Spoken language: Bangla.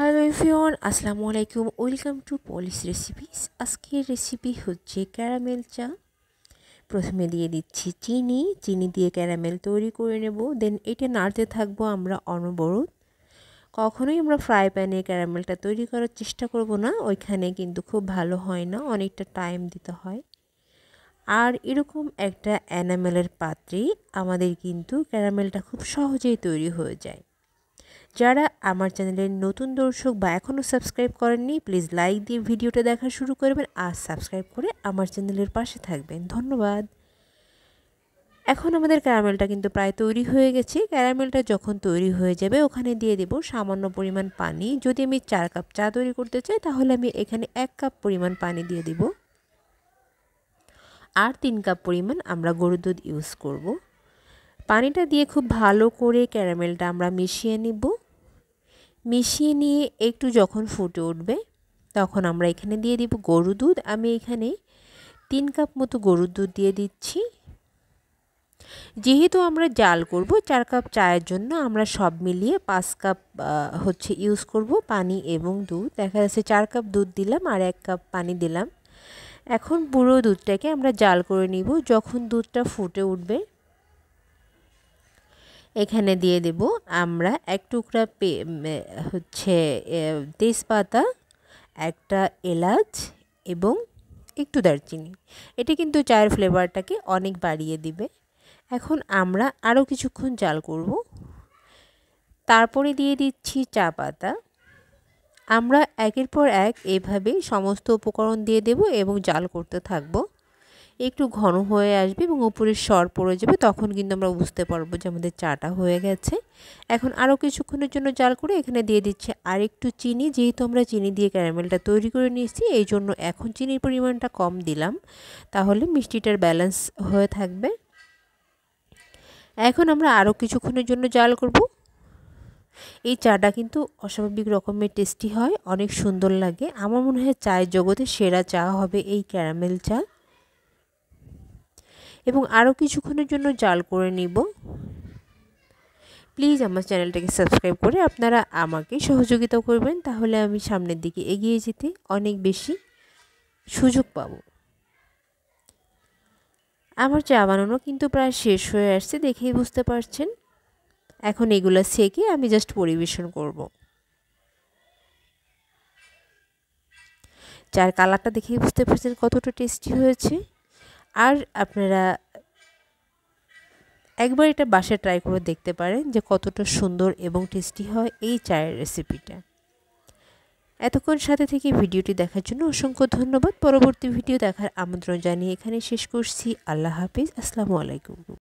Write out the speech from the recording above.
হ্যালো ইফিওন আসসালামু আলাইকুম ওয়েলকাম টু পলিশ রেসিপিস আজকের রেসিপি হচ্ছে ক্যারামেল চা প্রথমে দিয়ে দিচ্ছি চিনি চিনি দিয়ে ক্যারামেল তৈরি করে নেব দেন এটা নাড়তে থাকবো আমরা অনবরত কখনোই আমরা ফ্রাই প্যানে ক্যারামেলটা তৈরি করার চেষ্টা করব না ওইখানে কিন্তু খুব ভালো হয় না অনেকটা টাইম দিতে হয় আর এরকম একটা অ্যানামেলের পাত্রে আমাদের কিন্তু ক্যারামেলটা খুব সহজেই তৈরি হয়ে যায় যারা আমার চ্যানেলের নতুন দর্শক বা এখনও সাবস্ক্রাইব করেননি প্লিজ লাইক দিয়ে ভিডিওটা দেখা শুরু করবেন আর সাবস্ক্রাইব করে আমার চ্যানেলের পাশে থাকবেন ধন্যবাদ এখন আমাদের ক্যারামেলটা কিন্তু প্রায় তৈরি হয়ে গেছে ক্যারামেলটা যখন তৈরি হয়ে যাবে ওখানে দিয়ে দেব সামান্য পরিমাণ পানি যদি আমি চার কাপ চা তৈরি করতে চাই তাহলে আমি এখানে এক কাপ পরিমাণ পানি দিয়ে দেব আর তিন কাপ পরিমাণ আমরা গরুর দুধ ইউজ করব পানিটা দিয়ে খুব ভালো করে ক্যারামেলটা আমরা মিশিয়ে নিব মিশিয়ে নিয়ে একটু যখন ফুটে উঠবে তখন আমরা এখানে দিয়ে দিব গরু দুধ আমি এখানে তিন কাপ মতো গরুর দুধ দিয়ে দিচ্ছি যেহেতু আমরা জাল করব চার কাপ চায়ের জন্য আমরা সব মিলিয়ে পাঁচ কাপ হচ্ছে ইউজ করব পানি এবং দুধ দেখা যাচ্ছে চার কাপ দুধ দিলাম আর এক কাপ পানি দিলাম এখন পুরো দুধটাকে আমরা জাল করে নিব যখন দুধটা ফুটে উঠবে এখানে দিয়ে দেব আমরা এক টুকরা হচ্ছে তেজপাতা একটা এলাচ এবং একটু দারচিনি এটি কিন্তু চায়ের ফ্লেভারটাকে অনেক বাড়িয়ে দিবে এখন আমরা আরও কিছুক্ষণ চাল করব তারপরে দিয়ে দিচ্ছি চা পাতা আমরা একের পর এক এভাবে সমস্ত উপকরণ দিয়ে দেব এবং জাল করতে থাকবো একটু ঘন হয়ে আসবে এবং উপরে সর পড়ে যাবে তখন কিন্তু আমরা বুঝতে পারবো যে আমাদের চাটা হয়ে গেছে এখন আরও কিছুক্ষণের জন্য জাল করে এখানে দিয়ে দিচ্ছে আর একটু চিনি যেহেতু আমরা চিনি দিয়ে ক্যারামেলটা তৈরি করে নিয়েছি এই জন্য এখন চিনির পরিমাণটা কম দিলাম তাহলে মিষ্টিটার ব্যালেন্স হয়ে থাকবে এখন আমরা আরও কিছুক্ষণের জন্য জাল করব এই চাটা কিন্তু অস্বাভাবিক রকমের টেস্টি হয় অনেক সুন্দর লাগে আমার মনে হয় চায়ের জগতে সেরা চা হবে এই ক্যারামেল চা এবং আরও কিছুক্ষণের জন্য জাল করে নিব প্লিজ আমার চ্যানেলটাকে সাবস্ক্রাইব করে আপনারা আমাকে সহযোগিতা করবেন তাহলে আমি সামনের দিকে এগিয়ে যেতে অনেক বেশি সুযোগ পাব আমার চা বানানো কিন্তু প্রায় শেষ হয়ে আসছে দেখেই বুঝতে পারছেন এখন এগুলো সেকে আমি জাস্ট পরিবেশন করব চার কালারটা দেখেই বুঝতে পারছেন কতটা টেস্টি হয়েছে আর আপনারা একবার এটা বাসায় ট্রাই করে দেখতে পারেন যে কতটা সুন্দর এবং টেস্টি হয় এই চায়ের রেসিপিটা এতক্ষণ সাথে থেকে ভিডিওটি দেখার জন্য অসংখ্য ধন্যবাদ পরবর্তী ভিডিও দেখার আমন্ত্রণ জানিয়ে এখানে শেষ করছি আল্লাহ হাফিজ আসসালামু আলাইকুম